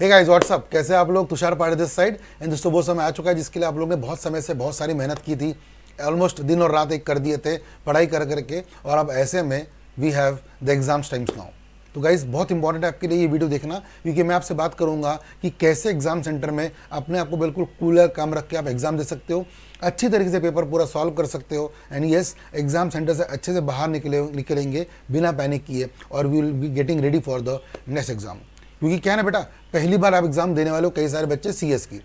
hey guys what's up कैसे आप लोग तुषार पाड़े दिस साइड एंड दोस्तों वो समय आ चुका है जिसके लिए आप लोग ने बहुत समय से बहुत सारी मेहनत की थी ऑलमोस्ट दिन और रात एक कर दिए थे पढ़ाई कर करके और अब ऐसे में we have the exams times now तो गाइज़ बहुत इंपॉर्टेंट है आपके लिए ये वीडियो देखना क्योंकि मैं आपसे बात करूंगा कि कैसे एग्जाम सेंटर में अपने आप को बिल्कुल कूलर काम रख के आप एग्जाम दे सकते हो अच्छी तरीके से पेपर पूरा सॉल्व कर सकते हो एंड येस एग्जाम सेंटर से अच्छे से बाहर निकले निकलेंगे बिना पैनिक किए और we will be getting ready for the next exam क्योंकि क्या ना बेटा पहली बार आप एग्ज़ाम देने वाले हो कई सारे बच्चे सी एस की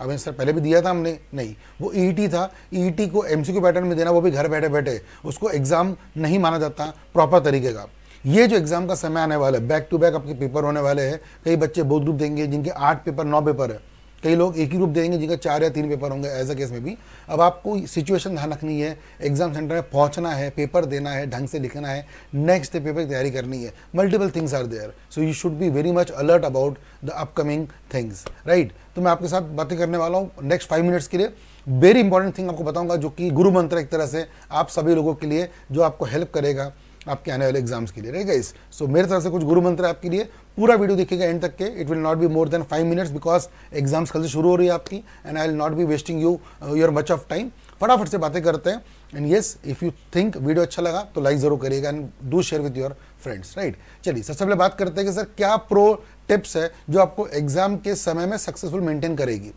अब सर पहले भी दिया था हमने नहीं वो ई e e था ई e को एम पैटर्न में देना वो भी घर बैठे बैठे उसको एग्ज़ाम नहीं माना जाता प्रॉपर तरीके का ये जो एग्ज़ाम का समय आने वाला है बैक टू बैक आपके पेपर होने वाले हैं कई बच्चे बोध ग्रुप देंगे जिनके आठ पेपर नौ पेपर है कई लोग एक ही ग्रुप देंगे जिनका चार या तीन पेपर होंगे एज अ केस में भी अब आपको सिचुएशन ध्यान रखनी है एग्जाम सेंटर में पहुंचना है पेपर देना है ढंग से लिखना है नेक्स्ट डे पेपर की तैयारी करनी है multiple things are there so you should be very much alert about the upcoming things right तो मैं आपके साथ बातें करने वाला हूँ नेक्स्ट फाइव मिनट्स के लिए वेरी इंपॉर्टेंट थिंग आपको बताऊंगा जो कि गुरु मंत्र एक तरह से आप सभी लोगों के लिए जो आपको हेल्प करेगा आपके आने वाले एग्जाम्स के लिए रहेगा इस सो मेरे तरह से कुछ गुरु मंत्र है आपके लिए पूरा वीडियो देखिएगा एंड तक के it will not be more than five minutes because exams कल से शुरू हो रही है आपकी and I will not be wasting you your much of time फटाफट से बातें करते हैं and yes if you think video अच्छा लगा तो लाइक जरूर करिएगा and do share with your friends right चलिए सबसे पहले बात करते हैं कि सर क्या प्रो टिप्स है जो आपको एग्जाम के समय में सक्सेसफुल मेंटेन करेगी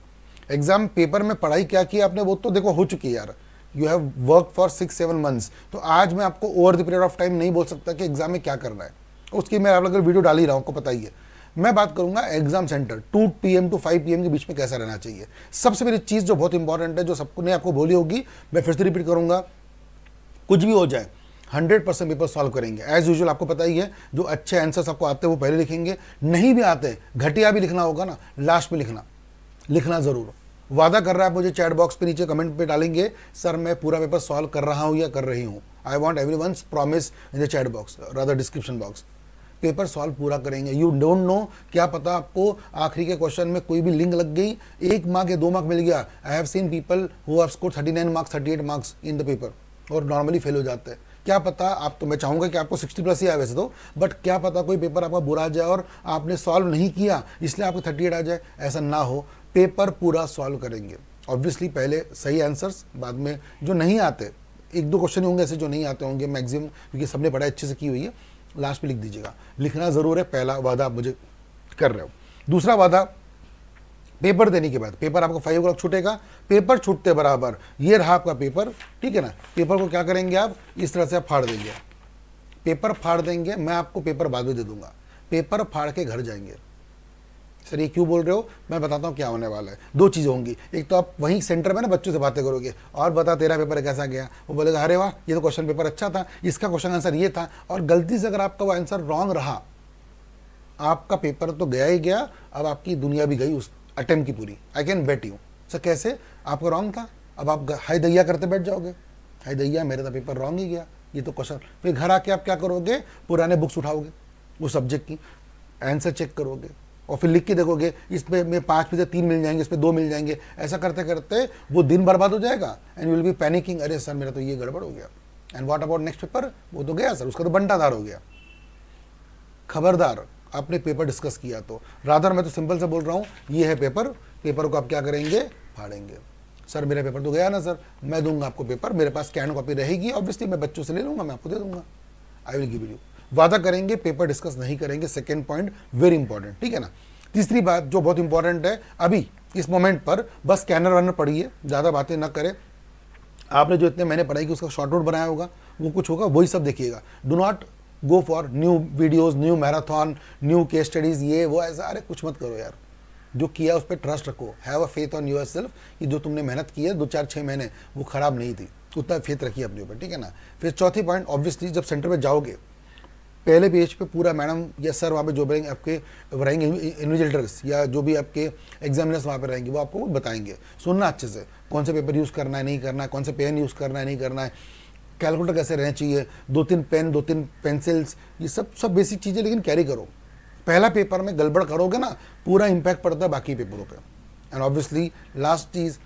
एग्जाम पेपर में पढ़ाई क्या की आपने वो तो देखो हो चुकी है यार you have work for six seven months तो आज मैं आपको over the period of time नहीं बोल सकता कि एग्जाम में क्या करना है उसकी मैं आप लोग वीडियो डाल ही रहा हूँ आपको पता ही है मैं बात करूंगा exam centre two P M to five P M के बीच में कैसा रहना चाहिए सबसे मेरी चीज़ जो बहुत इंपॉर्टेंट है जो सबको ने आपको बोली होगी मैं फिर से रिपीट करूंगा कुछ भी हो जाए हंड्रेड परसेंट पेपर सॉल्व करेंगे एज यूजल आपको पता ही है जो अच्छे आंसर्स आपको आते हैं वो पहले लिखेंगे नहीं भी आते घटिया भी लिखना होगा ना लास्ट में लिखना लिखना ज़रूर हो वादा कर रहा है मुझे चैट बॉक्स पे नीचे कमेंट पे डालेंगे सर मैं पूरा पेपर सॉल्व कर रहा हूँ या कर रही हूँ I want everyone promise in the chat box rather description box paper solve पूरा करेंगे यू डोंट नो क्या पता आपको आखिरी के क्वेश्चन में कोई भी लिंक लग गई एक मार्क या दो मार्क मिल गया I have seen people who have score thirty nine marks thirty eight marks in the paper और नॉर्मली फेल हो जाते हैं क्या पता आप तो मैं चाहूँगा कि आपको 60 प्लस ही आए वैसे तो बट क्या पता कोई पेपर आपका बुरा आ जाए और आपने सॉल्व नहीं किया इसलिए आपको 38 आ जाए ऐसा ना हो पेपर पूरा सॉल्व करेंगे ऑब्वियसली पहले सही आंसर्स बाद में जो नहीं आते एक दो क्वेश्चन होंगे ऐसे जो नहीं आते होंगे मैक्सिमम क्योंकि सबने पढ़ाई अच्छे से की हुई है लास्ट में लिख दीजिएगा लिखना ज़रूर है पहला वादा आप मुझे कर रहे हो दूसरा वादा पेपर देने के बाद पेपर आपको फाइव ओ छूटेगा पेपर छूटते बराबर ये रहा आपका पेपर ठीक है ना पेपर को क्या करेंगे आप इस तरह से आप फाड़ देंगे पेपर फाड़ देंगे मैं आपको पेपर बाद में दे दूंगा पेपर फाड़ के घर जाएंगे सर ये क्यों बोल रहे हो मैं बताता हूँ क्या होने वाला है दो चीज़ें होंगी एक तो आप वहीं सेंटर में ना बच्चों से बातें करोगे और बता तेरा पेपर कैसा गया वो बोलेगा अरे वाह ये तो क्वेश्चन पेपर अच्छा था इसका क्वेश्चन आंसर ये था और गलती से अगर आपका वो आंसर रॉन्ग रहा आपका पेपर तो गया ही गया अब आपकी दुनिया भी गई उस अटेम्प्ट की पूरी I can bet you sir कैसे आपका रॉन्ग था अब आप हाई दैया करते बैठ जाओगे हाई दैया मेरा तो पेपर रॉन्ग ही गया ये तो क्वेश्चन फिर घर आके आप क्या करोगे पुराने बुक्स उठाओगे उस सब्जेक्ट की आंसर चेक करोगे और फिर लिख के देखोगे इस पर मैं पाँच में से तीन मिल जाएंगे इस पर दो मिल जाएंगे ऐसा करते करते वो दिन बर्बाद हो जाएगा एंड विल बी पैनिकिंग अरे सर मेरा तो ये गड़बड़ हो गया and what about next paper वो तो गया सर उसका तो बंटाधार हो गया खबरदार आपने पेपर डिस्कस किया तो राधर मैं तो सिंपल से बोल रहा हूँ ये है पेपर पेपर को आप क्या करेंगे फाड़ेंगे सर मेरा पेपर तो गया ना सर मैं दूंगा आपको पेपर मेरे पास स्कैन कॉपी रहेगी ऑब्वियसली मैं बच्चों से ले लूंगा मैं आपको दे दूंगा आई विल गिव यू वादा करेंगे पेपर डिस्कस नहीं करेंगे सेकेंड पॉइंट वेरी इंपॉर्टेंट ठीक है ना तीसरी बात जो बहुत इंपॉर्टेंट है अभी इस मोमेंट पर बस स्कैनर वैनर पढ़िए ज़्यादा बातें ना करें आपने जो इतने मैंने पढ़ाई कि उसका शॉर्ट नोट बनाया होगा वो कुछ होगा वही सब देखिएगा do not go for new videos new marathon new case studies ये वो ऐसा अरे कुछ मत करो यार जो किया उस पर ट्रस्ट रखो have a faith on yourself कि जो तुमने मेहनत की है दो चार छः महीने वो ख़राब नहीं थी उतना फेथ रखिए अपने ऊपर ठीक है ना फिर चौथी पॉइंट ऑब्वियसली जब सेंटर में जाओगे पहले पेज पे पूरा मैडम या सर वहाँ पे जो भी आपके रहेंगे इन्विजिलेटर्स या जो भी आपके एग्जामिनर्स वहाँ पे रहेंगे वो आपको बताएंगे सुनना अच्छे से कौन से पेपर यूज़ करना है नहीं करना है कौन से पेन यूज़ करना है नहीं करना है कैलकुलेटर कैसे रहना चाहिए दो तीन पेन दो तीन पेंसिल्स ये सब सब बेसिक चीज़ें लेकिन कैरी करो पहला पेपर में गड़बड़ करोगे ना पूरा इम्पैक्ट पड़ता है बाकी पेपरों पर एंड ऑब्वियसली लास्ट चीज़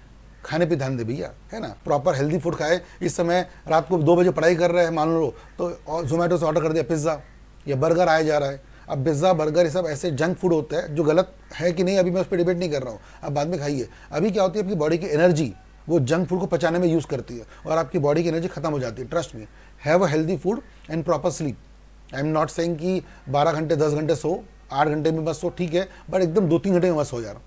खाने पे ध्यान दे भैया है ना प्रॉपर हेल्दी फूड खाए इस समय रात को दो बजे पढ़ाई कर रहे हैं मान लो तो जोमेटो से ऑर्डर कर दिया पिज़्ज़ा या बर्गर आया जा रहा है अब पिज़्ज़ा बर्गर ये सब ऐसे जंक फूड होते हैं जो गलत है कि नहीं अभी मैं उस पर डिबेट नहीं कर रहा हूँ अब बाद में खाइए अभी क्या होती है आपकी बॉडी की एनर्जी वो जंक फूड को पचाने में यूज़ करती है और आपकी बॉडी की एनर्जी खत्म हो जाती है ट्रस्ट में have a healthy food and proper sleep I am not saying कि 12 घंटे 10 घंटे सो आठ घंटे में बस सो ठीक है बट एकदम दो तीन घंटे में बस हो जा रहा हूँ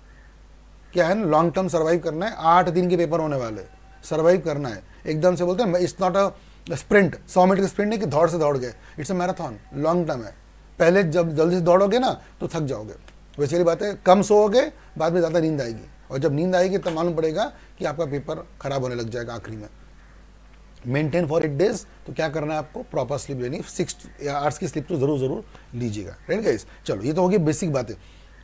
क्या है ना लॉन्ग टर्म सर्वाइव करना है आठ दिन के पेपर होने वाले सर्वाइव करना है एकदम से बोलते हैं इट्स नॉट अ स्प्रिंट सौ मीटर की स्प्रिंट नहीं कि दौड़ से दौड़ गए it's a marathon long term है पहले जब जल्दी से दौड़ोगे ना तो थक जाओगे वैसे ही बात है कम सोओगे बाद में ज़्यादा नींद आएगी और जब नींद आएगी तो मालूम पड़ेगा कि आपका पेपर खराब होने लग जाएगा आखिरी में मेंटेन फॉर एट डेज तो क्या करना है आपको प्रॉपर स्लीप लेनी सिक्स आर्ट्स की स्लीप तो जरूर जरूर लीजिएगा राइट गाइस चलो ये तो होगी बेसिक बातें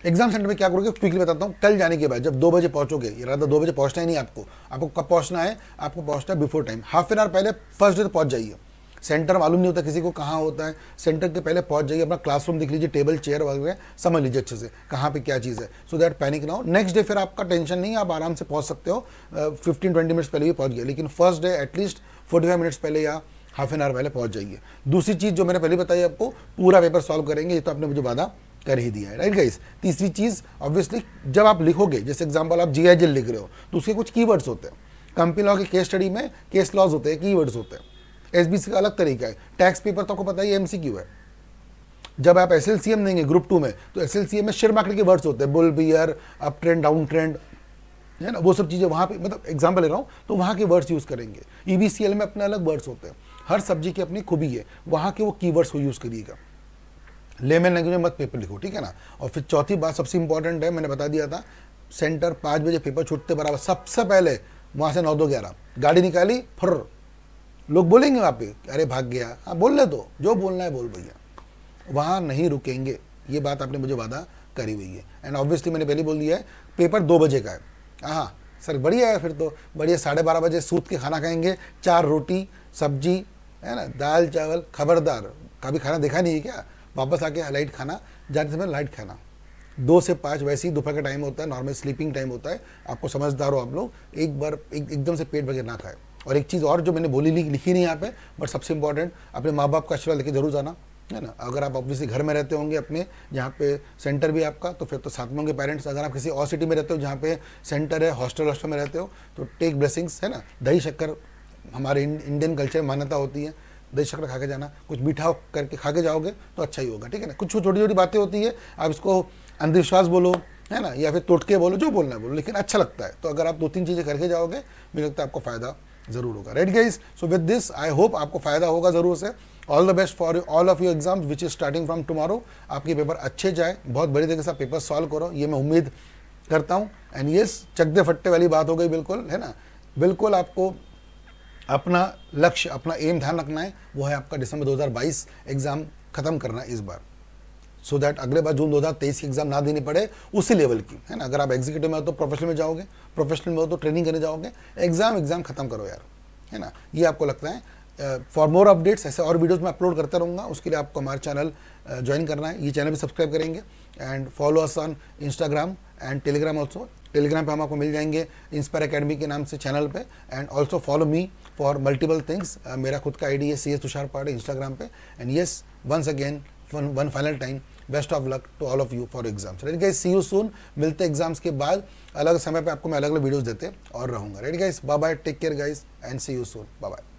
एग्जाम सेंटर में क्या करोगे क्विकली बताता हूँ कल जाने के बाद जब दो बजे पहुँचोगे राधा दो बजे पहुँचना ही नहीं आपको आपको कब पहुँचना है आपको पहुँचना है before time half an hour पहले फर्स्ट डे पहुँच जाइए सेंटर मालूम नहीं होता किसी को कहाँ होता है सेंटर के पहले पहुँच जाइए अपना क्लासरूम देख लीजिए टेबल चेयर वगैरह समझ लीजिए अच्छे से कहाँ पे क्या चीज़ है सो दैट पैनिक ना हो नेक्स्ट डे फिर आपका टेंशन नहीं आप आराम से पहुँच सकते हो फिफ्टीन ट्वेंटी मिनट्स पहले भी पहुँच गए लेकिन first day at least forty five minutes पहले या हाफ एन आवर पहले पहुँच जाइए दूसरी चीज़ जो मैंने पहले बताई आपको पूरा पेपर सॉल्व करेंगे ये तो आपने मुझे वादा कर ही दिया है राइट गाइस तीसरी चीज़ ऑब्वियसली जब आप लिखोगे जैसे एग्जाम्पल आप जी आई लिख रहे हो तो उसके कुछ कीवर्ड्स होते हैं कंपनी लॉ के केस स्टडी में केस लॉज होते हैं कीवर्ड्स होते हैं एस का अलग तरीका है टैक्स पेपर तो आपको पता ही एम है जब आप एस देंगे ग्रुप टू में तो एस में शेयर मार्केट के वर्ड्स होते हैं bull bear up trend down trend है ना वो सब चीज़ें वहाँ पे मतलब एग्जाम्पल ले रहा हूँ तो वहाँ के वर्ड्स यूज़ करेंगे ई e में अपने अलग वर्ड्स होते हैं हर सब्जी की अपनी खूबी है वहाँ के वो कीवर्ड्स को यूज़ करिएगा लेमन लैंग्वेज में मत पेपर लिखो ठीक है ना और फिर चौथी बात सबसे इंपॉर्टेंट है मैंने बता दिया था सेंटर पाँच बजे पेपर छूटते बराबर सबसे पहले वहाँ से नौ दो ग्यारह गाड़ी निकाली फुर लोग बोलेंगे वहाँ पे अरे भाग गया हाँ बोल ले तो जो बोलना है बोल भैया वहाँ नहीं रुकेंगे ये बात आपने मुझे वादा करी हुई है एंड ऑब्वियसली मैंने पहले बोल दिया है पेपर दो बजे का है हाँ, हाँ सर बढ़िया है फिर तो बढ़िया साढ़े बारह बजे सूत के खाना खाएंगे चार रोटी सब्जी है ना दाल चावल खबरदार कभी खाना देखा नहीं है क्या वापस आके लाइट खाना जाते समय लाइट खाना दो से पाँच वैसे ही दोपहर का टाइम होता है नॉर्मल स्लीपिंग टाइम होता है आपको समझदार हो आप लोग एक बार एक एकदम से पेट वगैरह ना खाए और एक चीज़ और जो मैंने बोली लिखी नहीं यहाँ पे बट सबसे इंपॉर्टेंट अपने माँ बाप का आशीर्वाद लेके जरूर जाना है ना अगर आप ऑब्वियसली घर में रहते होंगे अपने जहाँ पे सेंटर भी आपका तो फिर तो साथ में होंगे पेरेंट्स अगर आप किसी और सिटी में रहते हो जहाँ पे सेंटर है हॉस्टल हॉस्टल में रहते हो तो टेक ब्लेसिंग्स है ना दही शक्कर हमारे इंडियन कल्चर मान्यता होती है दही शक्कर खा के जाना कुछ मीठा करके खा के जाओगे तो अच्छा ही होगा ठीक है ना कुछ छोटी छोटी बातें होती है आप इसको अंधविश्वास बोलो है ना या फिर टोटके बोलो जो बोलना है बोलो लेकिन अच्छा लगता है तो अगर आप दो तीन चीज़ें करके जाओगे मुझे लगता है आपको फ़ायदा ज़रूर होगा right guys so with this I hope आपको फ़ायदा होगा ज़रूर से all the best for all of your exam which is starting from tomorrow आपके पेपर अच्छे जाए बहुत बड़ी तरीके से पेपर सॉल्व करो ये मैं उम्मीद करता हूँ एंड येस चकदे फट्टे वाली बात हो गई बिल्कुल है ना बिल्कुल आपको अपना लक्ष्य अपना एम ध्यान रखना है वो है आपका दिसंबर 2022 एग्ज़ाम ख़त्म करना इस बार सो so दैट अगले बार जून 2023 की एग्जाम ना देनी पड़े उसी लेवल की है ना अगर आप एग्जीक्यूटिव में हो तो प्रोफेशनल में जाओगे प्रोफेशनल में हो तो ट्रेनिंग करने जाओगे एग्जाम एग्जाम खत्म करो यार है ना ये आपको लगता है फॉर मोर अपडेट्स ऐसे और वीडियोज़ में अपलोड करता रहूँगा उसके लिए आपको हमारे चैनल ज्वाइन करना है ये चैनल भी सब्सक्राइब करेंगे and follow us on Instagram and Telegram also Telegram पर हम आपको मिल जाएंगे इंस्पायर अकेडमी के नाम से चैनल पर and also follow me for multiple things मेरा खुद का आईडी है C S Tushar Pade Instagram पे and yes once again one final time best of luck to all of you for exams ready guys see you soon मिलते हैं exams के बाद अलग समय पे आपको मैं अलग अलग वीडियोस देते और रहूँगा ready guys bye bye take care guys and see you soon bye bye